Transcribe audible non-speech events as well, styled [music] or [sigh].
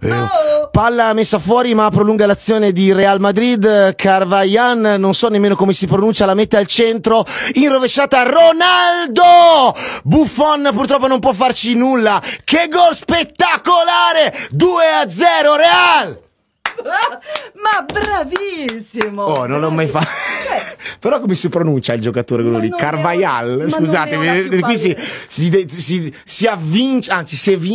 eh. Palla messa fuori ma prolunga l'azione di Real Madrid. Carvajan, non so nemmeno come si pronuncia, la mette al centro. In rovesciata Ronaldo! Buffon purtroppo non può farci nulla. Che gol spettacolare! 2 a 0 Real! [laughs] Ma bravissimo! Oh, non l'ho mai fatto. Eh. [laughs] Però come si pronuncia il giocatore quello lì? Carvajal? Scusate, eh, qui si, si, si, si avvince, anzi si evince.